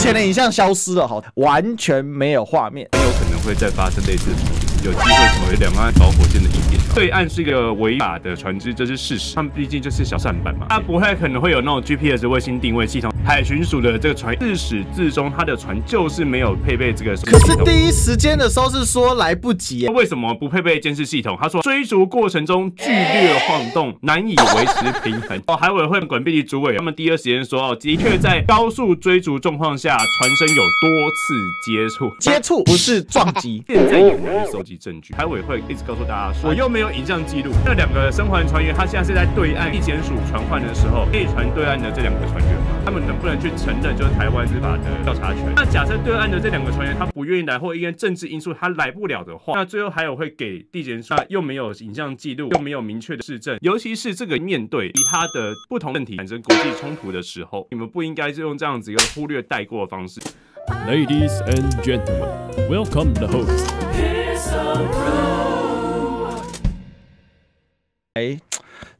前的影像消失了哈，完全没有画面，很有可能会再发生类似。的。有机会成为两岸导火箭的一点，对岸是一个违法的船只，这是事实。他们毕竟就是小舢板嘛，他不太可能会有那种 GPS 卫星定位系统。海巡署的这个船自始至终，他的船就是没有配备这个。可是第一时间的时候是说来不及，为什么不配备监视系统？他说追逐过程中剧烈晃动，难以维持平衡。哦，海委会管碧主委他们第一时间说，哦，的确在高速追逐状况下，船身有多次接触，接触不是撞击。现在有人手机。证据，台委会一直告诉大家说，我又没有影像记录。那两个生还船员，他现在是在对岸。地检署传唤的时候，可以传对岸的这两个船员，他们能不能去承认？就是台湾司法的调查权。那假设对岸的这两个船员他不愿意来，或因为政治因素他来不了的话，那最后还有会给地检署又没有影像记录，又没有明确的质证。尤其是这个面对其他的不同问题产生国际冲突的时候，你们不应该就用这样子一个忽略带过的方式。Ladies and gentlemen, welcome the host. Hey.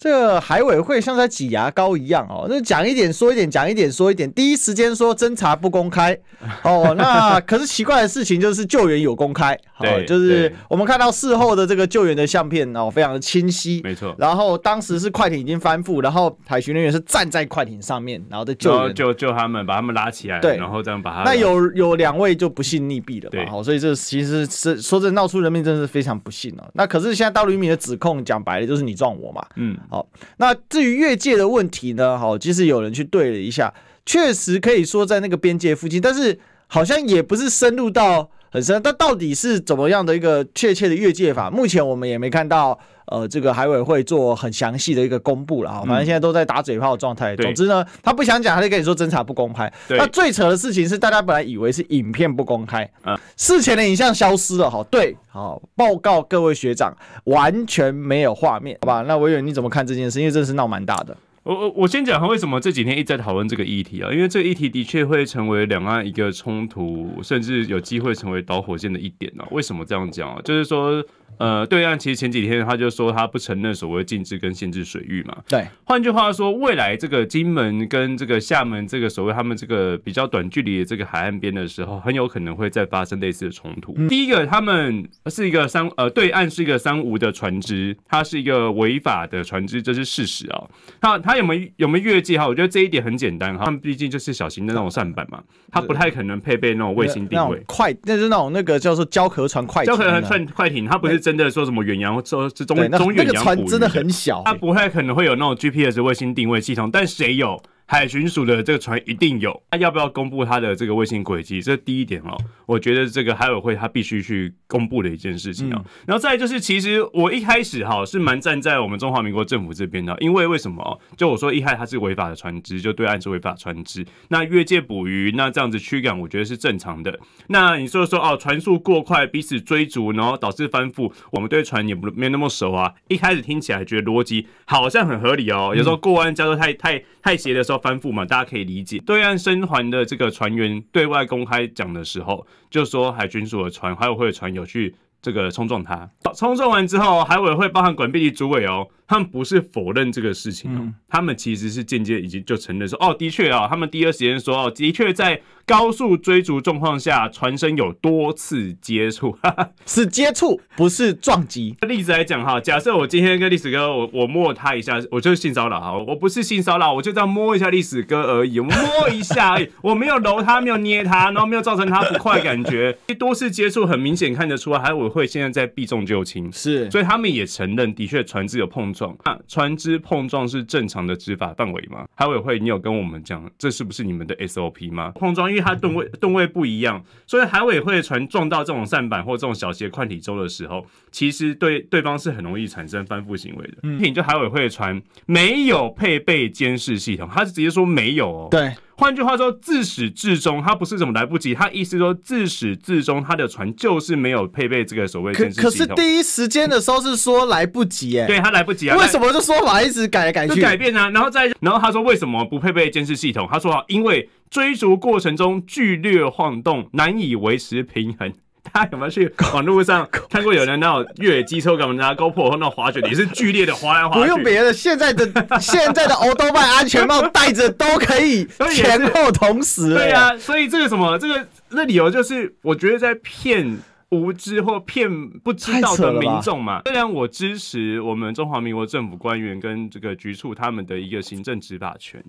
这个海委会像在挤牙膏一样哦，那讲一点说一点，讲一点说一点，第一时间说侦查不公开，哦，那可是奇怪的事情就是救援有公开，对，就是我们看到事后的这个救援的相片哦，非常的清晰，没错。然后当时是快艇已经翻覆，然后海巡人员是站在快艇上面，然后再救，救救他们，把他们拉起来，对，然后这样把他。那有有两位就不幸溺毙了嘛，好，所以这其实是说真闹出人命，真是非常不幸哦。那可是现在大陆民的指控讲白了就是你撞我嘛，嗯。好，那至于越界的问题呢？好，即使有人去对了一下，确实可以说在那个边界附近，但是好像也不是深入到。很深，但到底是怎么样的一个确切的越界法？目前我们也没看到，呃，这个海委会做很详细的一个公布了啊。反正现在都在打嘴炮状态。总之呢，他不想讲，他就跟你说侦查不公开。那最扯的事情是，大家本来以为是影片不公开，事前的影像消失了。好，对，好，报告各位学长，完全没有画面，好吧？那以为你怎么看这件事？因为这是闹蛮大的。我我我先讲，为什么这几天一直在讨论这个议题啊？因为这个议题的确会成为两岸一个冲突，甚至有机会成为导火线的一点啊。为什么这样讲啊？就是说，呃，对岸其实前几天他就说他不承认所谓禁制跟限制水域嘛。对，换句话说，未来这个金门跟这个厦门这个所谓他们这个比较短距离的这个海岸边的时候，很有可能会再发生类似的冲突。第一个，他们是一个三呃对岸是一个三无的船只，它是一个违法的船只，这是事实啊。他他。有没有没有越界哈？我觉得这一点很简单哈。他们毕竟就是小型的那种扇板嘛，它不太可能配备那种卫星定位。快，那是那种那个叫做胶壳船快艇、胶壳船快艇，它不是真的说什么远洋，说中中远洋。那个船真的很小，它不太可能会有那种 GPS 卫星定位系统，但谁有？海巡署的这个船一定有，那要不要公布他的这个卫星轨迹？这第一点哦，我觉得这个海委会他必须去公布的一件事情哦。然后再就是，其实我一开始哈是蛮站在我们中华民国政府这边的，因为为什么？就我说一害它是违法的船只，就对岸是违法船只，那越界捕鱼，那这样子驱赶，我觉得是正常的。那你说说哦，船速过快，彼此追逐，然后导致翻覆，我们对船也不没有那么熟啊。一开始听起来觉得逻辑好像很合理哦。有时候过弯加速太太太斜的时候。翻覆嘛，大家可以理解。对岸生还的这个船员对外公开讲的时候，就说海军所的船海委会的船有去这个冲撞他。冲撞完之后，海委会包含管碧立主委哦，他们不是否认这个事情，他们其实是间接已经就承认说，哦，的确啊，他们第一时间说，哦，的确在。高速追逐状况下，船身有多次接触，是接触不是撞击。例子来讲哈，假设我今天跟历史哥，我我摸他一下，我就是性骚扰哈，我不是性骚扰，我就这样摸一下历史哥而已，我摸一下，我没有揉他，没有捏他，然后没有造成他不快感觉。多次接触很明显看得出来，海委会现在在避重就轻，是，所以他们也承认，的确船只有碰撞。那船只碰撞是正常的执法范围吗？海委会，你有跟我们讲，这是不是你们的 SOP 吗？碰撞因为。它吨位吨位不一样，所以海委会的船撞到这种扇板或这种小斜宽体舟的时候，其实对对方是很容易产生翻覆行为的。嗯，品就海委会的船没有配备监视系统，他是直接说没有哦。对，换句话说，自始至终他不是什么来不及，他意思说自始至终他的船就是没有配备这个所谓监视系统。可是第一时间的时候是说来不及耶，对他来不及啊？为什么这说法一直改来改去？改变啊，然后再然后他说为什么不配备监视系统？他说因为。追逐过程中剧烈晃动，难以维持平衡。大家有没有去网络上 看过有人种越野机车，跟我们拿高坡那滑雪，也是剧烈的滑来滑去。不 用别的，现在的现在的欧多麦安全帽戴着都可以前后同时。对啊，所以这个什么，这个那理由就是，我觉得在骗无知或骗不知道的民众嘛。虽然我支持我们中华民国政府官员跟这个局处他们的一个行政执法权。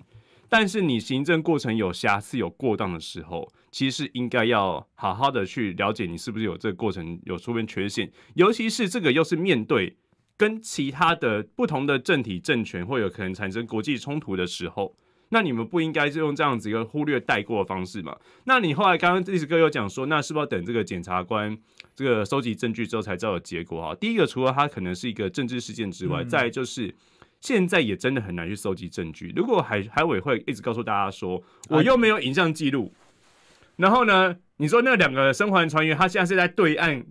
但是你行政过程有瑕疵、有过当的时候，其实应该要好好的去了解你是不是有这个过程有出现缺陷，尤其是这个又是面对跟其他的不同的政体、政权，会有可能产生国际冲突的时候，那你们不应该就用这样子一个忽略带过的方式嘛？那你后来刚刚历史哥又讲说，那是不是要等这个检察官这个收集证据之后才道有结果？哈，第一个，除了他可能是一个政治事件之外，再就是。现在也真的很难去搜集证据。如果海海委会一直告诉大家说，我又没有影像记录，然后呢，你说那两个生还船员他现在是在对岸，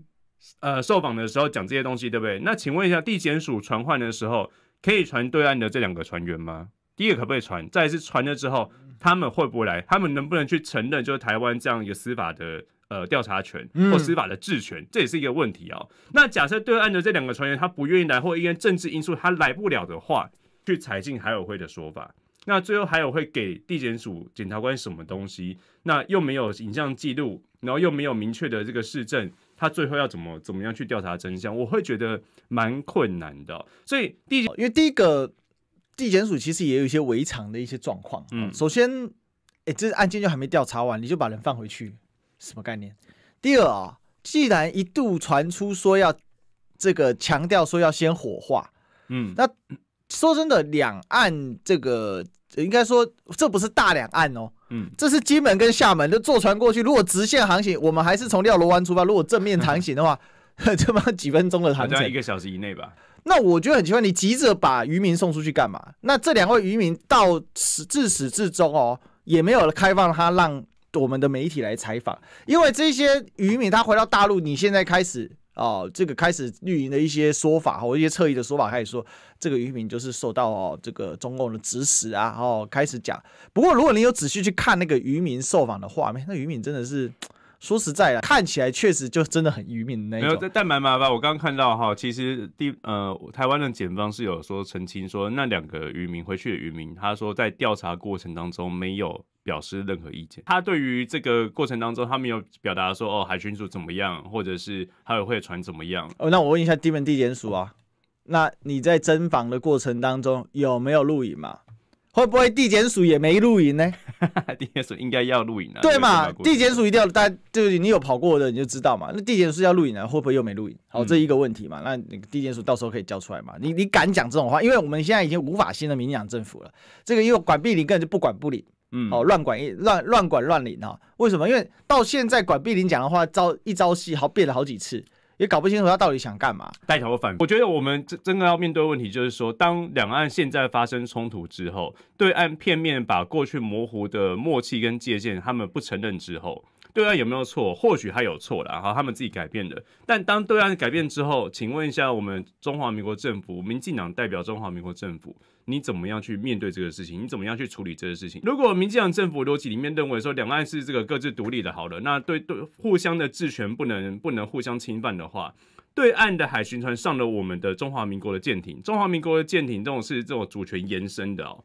呃，受访的时候讲这些东西，对不对？那请问一下，地检署传唤的时候，可以传对岸的这两个船员吗？第一个可不可以传？再是传了之后，他们会不会来？他们能不能去承认？就是台湾这样一个司法的？呃，调查权或司法的质权，这也是一个问题啊。那假设对岸的这两个船员他不愿意来，或因为政治因素他来不了的话，去采信海委会的说法，那最后海委会给地检署检察官什么东西？那又没有影像记录，然后又没有明确的这个市政。他最后要怎么怎么样去调查真相？我会觉得蛮困难的。所以地，因为第一个地检署其实也有一些违常的一些状况。嗯，首先，哎，这案件就还没调查完，你就把人放回去。什么概念？第二啊，既然一度传出说要这个强调说要先火化，嗯，那说真的，两岸这个应该说这不是大两岸哦，嗯，这是金门跟厦门，就坐船过去。如果直线航行，我们还是从廖罗湾出发；如果正面航行的话，这么几分钟的航程，一个小时以内吧。那我觉得很奇怪，你急着把渔民送出去干嘛？那这两位渔民到始至始至终哦，也没有开放他让。我们的媒体来采访，因为这些渔民他回到大陆，你现在开始哦，这个开始绿营的一些说法和一些侧翼的说法，开始说这个渔民就是受到哦这个中共的指使啊，哦，开始讲。不过如果你有仔细去看那个渔民受访的画面，那渔民真的是 说实在的，看起来确实就真的很愚民的那。没有，但蛮麻烦。我刚刚看到哈，其实第呃，台湾的检方是有说澄清，说那两个渔民回去的渔民，他说在调查过程当中没有。表示任何意见，他对于这个过程当中，他没有表达说哦，海军署怎么样，或者是海委会船怎么样哦。那我问一下地检署啊，那你在侦访的过程当中有没有录影嘛？会不会地检署也没录影呢？地检署应该要录影啊，对嘛？地检署一定要，大家对不起，你有跑过的你就知道嘛。那地检署要录影啊，会不会又没录影？好，这一个问题嘛，那你地检署到时候可以交出来嘛？你你敢讲这种话？因为我们现在已经无法信任民进党政府了，这个因为管弊林根本就不管不理。嗯，哦，乱管一乱乱管乱领啊？为什么？因为到现在，管碧玲讲的话，招一招戏，好变了好几次，也搞不清楚他到底想干嘛。带头反，我觉得我们真真的要面对问题，就是说，当两岸现在发生冲突之后，对岸片面把过去模糊的默契跟界限，他们不承认之后，对岸有没有错？或许他有错了，好，他们自己改变的。但当对岸改变之后，请问一下我们中华民国政府，民进党代表中华民国政府。你怎么样去面对这个事情？你怎么样去处理这个事情？如果民进党政府逻辑里面认为说两岸是这个各自独立的，好了，那对对互相的治权不能不能互相侵犯的话，对岸的海巡船上了我们的中华民国的舰艇，中华民国的舰艇这种是这种主权延伸的哦。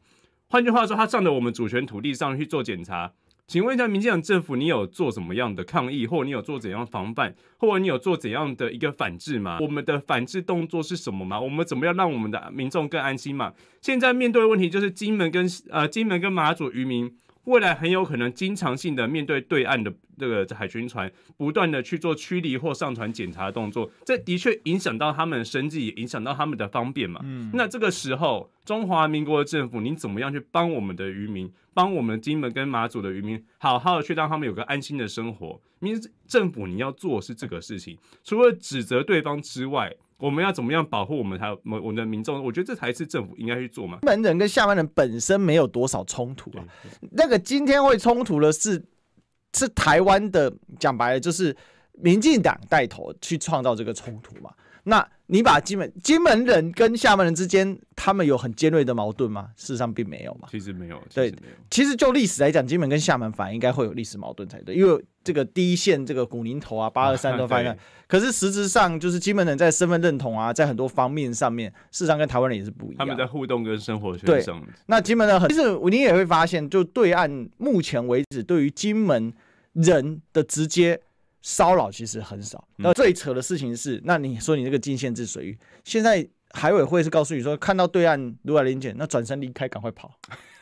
换句话说，他上了我们主权土地上去做检查。请问一下，民进党政府，你有做什么样的抗议，或你有做怎样防范，或你有做怎样的一个反制吗？我们的反制动作是什么吗？我们怎么样让我们的民众更安心嘛？现在面对问题就是金门跟呃金门跟马祖渔民。未来很有可能经常性的面对对岸的这个海军船，不断的去做驱离或上船检查的动作，这的确影响到他们生计，也影响到他们的方便嘛。嗯，那这个时候，中华民国的政府，您怎么样去帮我们的渔民，帮我们金门跟马祖的渔民，好好的去让他们有个安心的生活？民政府，你要做是这个事情，除了指责对方之外。我们要怎么样保护我们还有我们的民众？我觉得这才是政府应该去做嘛。门人跟下门人本身没有多少冲突啊，那个今天会冲突的是是台湾的讲白了，就是民进党带头去创造这个冲突嘛。那。你把金门金门人跟厦门人之间，他们有很尖锐的矛盾吗？事实上并没有嘛。其实没有，对，其实就历史来讲，金门跟厦门反而应该会有历史矛盾才对，因为这个第一线这个古宁头啊、八二三都发 生。可是实质上就是金门人在身份认同啊，在很多方面上面，事实上跟台湾人也是不一样。他们在互动跟生活圈上。那金门很，其实你也会发现，就对岸目前为止对于金门人的直接。骚扰其实很少。那最扯的事情是，那你说你这个禁限制水域，现在海委会是告诉你说，看到对岸如果临检，那转身离开，赶快跑。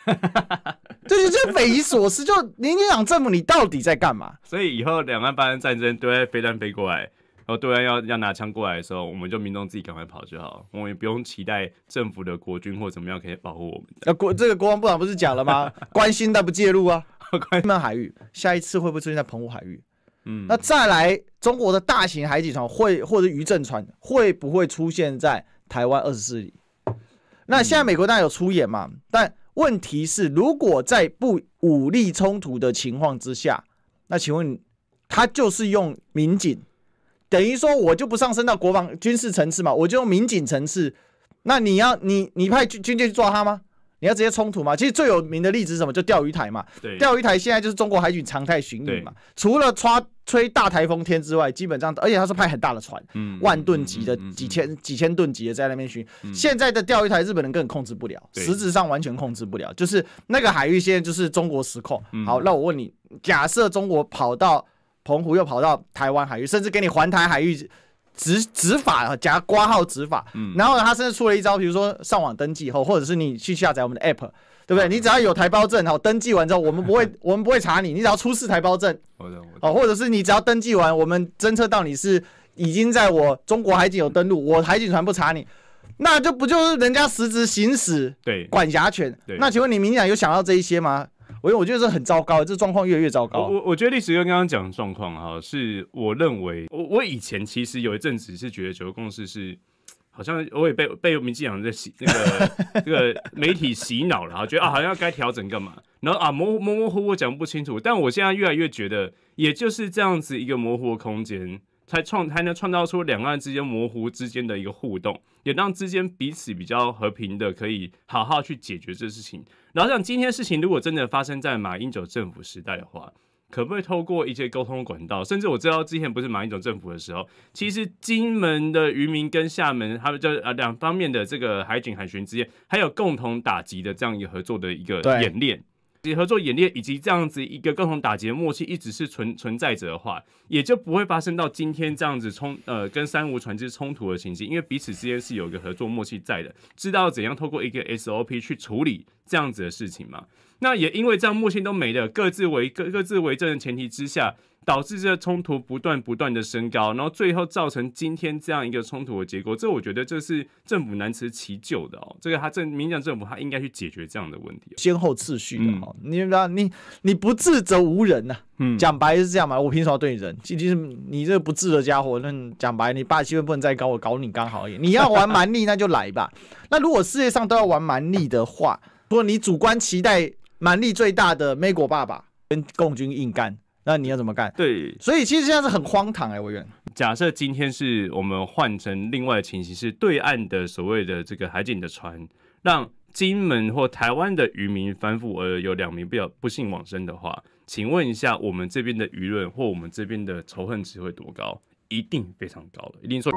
对 就是匪夷所思。就民进党政府，你到底在干嘛？所以以后两岸发生战争，对飞弹飞过来，然后对岸要要拿枪过来的时候，我们就民众自己赶快跑就好，我们也不用期待政府的国军或怎么样可以保护我们。那国这个国防部长不是讲了吗？关心但不介入啊。心，感海域，下一次会不会出现在澎湖海域？嗯，那再来中国的大型海警船会或者渔政船会不会出现在台湾二十四里？那现在美国当然有出演嘛，但问题是，如果在不武力冲突的情况之下，那请问他就是用民警，等于说我就不上升到国防军事层次嘛，我就用民警层次，那你要你你派军军舰去抓他吗？你要直接冲突吗？其实最有名的例子是什么？就钓鱼台嘛，钓鱼台现在就是中国海军常态巡弋嘛，除了抓。吹大台风天之外，基本上，而且他是派很大的船，万吨级的、几千几千吨级的在那边巡。现在的钓鱼台，日本人根本控制不了，实质上完全控制不了，就是那个海域现在就是中国失控。好，那我问你，假设中国跑到澎湖，又跑到台湾海域，甚至给你环台海域执执法，假挂号执法，然后他甚至出了一招，比如说上网登记以后，或者是你去下载我们的 app。对不对？你只要有台胞证，好，登记完之后，我们不会，我们不会查你。你只要出示台胞证，好的，好，或者是你只要登记完，我们侦测到你是已经在我中国海警有登陆，我海警船不查你，那就不就是人家实质行使对管辖权？那请问你明显有想到这一些吗？我因为我觉得这很糟糕，这状况越来越糟糕。我我觉得历史哥刚刚讲的状况哈，是我认为我我以前其实有一阵子是觉得九二共识是。好像我也被被民进党在洗那个这 个媒体洗脑了，啊，觉得啊好像该调整干嘛，然后啊模模模糊糊讲不清楚。但我现在越来越觉得，也就是这样子一个模糊的空间，才创才能创造出两岸之间模糊之间的一个互动，也让之间彼此比较和平的可以好好去解决这事情。然后像今天事情，如果真的发生在马英九政府时代的话。可不可以透过一些沟通管道，甚至我知道之前不是马英九政府的时候，其实金门的渔民跟厦门他们就呃两方面的这个海警海巡之间，还有共同打击的这样一个合作的一个演练。合作演练以及这样子一个共同打劫的默契一直是存存在着的话，也就不会发生到今天这样子冲呃跟三无船只冲突的情形，因为彼此之间是有一个合作默契在的，知道怎样透过一个 SOP 去处理这样子的事情嘛？那也因为这样默契都没了，各自为各各自为政的前提之下。导致这冲突不断不断的升高，然后最后造成今天这样一个冲突的结果。这我觉得这是政府难辞其咎的哦。这个他政民讲政府，他应该去解决这样的问题，先后次序的哈。你知道，你你不治则无人呐。嗯，讲白是这样嘛，我凭什么对你人？其实你这不治的家伙，那讲白，你霸气度不能再高，我搞你刚好一点。你要玩蛮力，那就来吧。那如果世界上都要玩蛮力的话，如果你主观期待蛮力最大的美国爸爸跟共军硬干。那你要怎么干？对，所以其实现在是很荒唐哎，我愿。假设今天是我们换成另外的情形，是对岸的所谓的这个海警的船，让金门或台湾的渔民翻覆，而有两名比较不幸往生的话，请问一下，我们这边的舆论或我们这边的仇恨值会多高？一定非常高了，一定说。